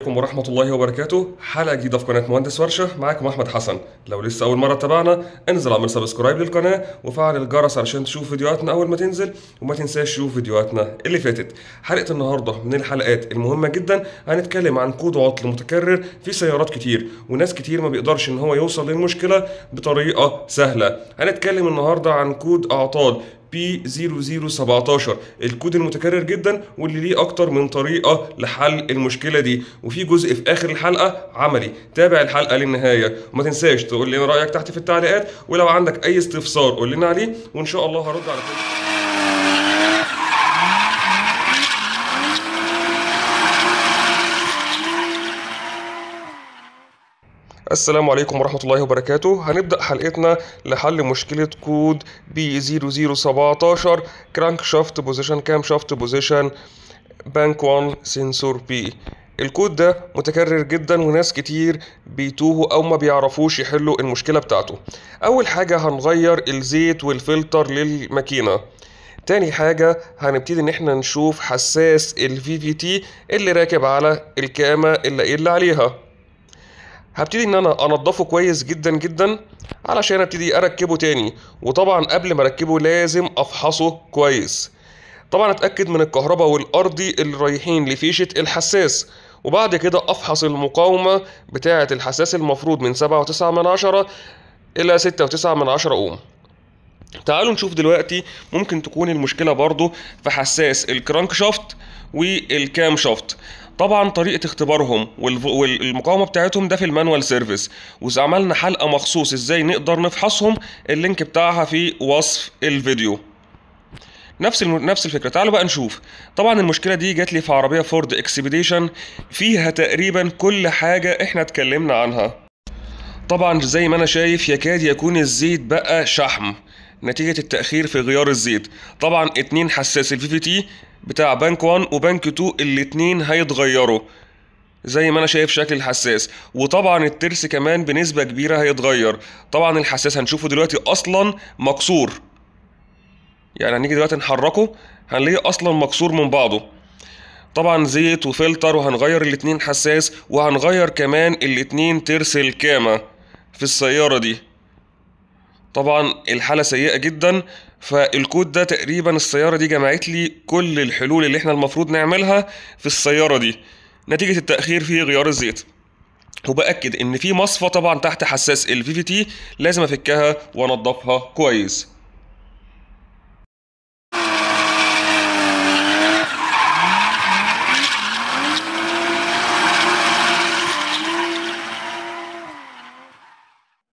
عليكم ورحمة الله وبركاته حلقة جديدة في قناة مهندس ورشة معاكم أحمد حسن لو لسه أول مرة تابعنا انزل اعمل سبسكرايب للقناة وفعل الجرس علشان تشوف فيديوهاتنا أول ما تنزل وما تنساش تشوف فيديوهاتنا اللي فاتت حلقة النهاردة من الحلقات المهمة جدا هنتكلم عن كود عطل متكرر في سيارات كتير وناس كتير ما بيقدرش إن هو يوصل للمشكلة بطريقة سهلة هنتكلم النهاردة عن كود أعطال بي 0017 الكود المتكرر جدا واللي ليه اكتر من طريقه لحل المشكله دي وفي جزء في اخر الحلقه عملي تابع الحلقه للنهايه وما تنساش تقول لنا رايك تحت في التعليقات ولو عندك اي استفسار قول لنا عليه وان شاء الله هرد على كل السلام عليكم ورحمة الله وبركاته هنبدأ حلقتنا لحل مشكلة كود بي 0017 كرانك شافت بوزيشن كام شافت بوزيشن بانك 1 سنسور بي الكود ده متكرر جدا وناس كتير بيتوهوا او ما بيعرفوش يحلوا المشكلة بتاعته اول حاجة هنغير الزيت والفلتر للماكينة تاني حاجة هنبتدي ان احنا نشوف حساس الفي في تي اللي راكب على الكامة اللي قايل عليها هبتدي ان انا انضفه كويس جدا جدا علشان ابتدي اركبه تاني وطبعا قبل ما اركبه لازم افحصه كويس طبعا اتاكد من الكهرباء والارضي اللي رايحين لفيشه الحساس وبعد كده افحص المقاومه بتاعه الحساس المفروض من 7.9 من عشرة الى 6.9 من عشرة اوم تعالوا نشوف دلوقتي ممكن تكون المشكله برضو في حساس الكرانك شافت والكام شافت طبعا طريقه اختبارهم والمقاومه بتاعتهم ده في المانوال سيرفيس وعملنا حلقه مخصوص ازاي نقدر نفحصهم اللينك بتاعها في وصف الفيديو نفس نفس الفكره تعالوا بقى نشوف طبعا المشكله دي جات لي في عربيه فورد اكسبيديشن فيها تقريبا كل حاجه احنا اتكلمنا عنها طبعا زي ما انا شايف يكاد يكون الزيت بقى شحم نتيجة التأخير في غيار الزيت طبعا اتنين حساس الفي في تي بتاع بنك 1 وبنك 2 الاتنين هيتغيروا زي ما انا شايف شكل الحساس وطبعا الترس كمان بنسبه كبيره هيتغير طبعا الحساس هنشوفه دلوقتي اصلا مكسور يعني هنيجي دلوقتي نحركه هنلاقيه اصلا مكسور من بعضه طبعا زيت وفلتر وهنغير الاتنين حساس وهنغير كمان الاتنين ترس الكامة في السيارة دي طبعا الحاله سيئه جدا فالكود ده تقريبا السياره دي جمعت لي كل الحلول اللي احنا المفروض نعملها في السياره دي نتيجه التاخير في غيار الزيت وباكد ان في مصفى طبعا تحت حساس الفي في تي لازم افكها وانضفها كويس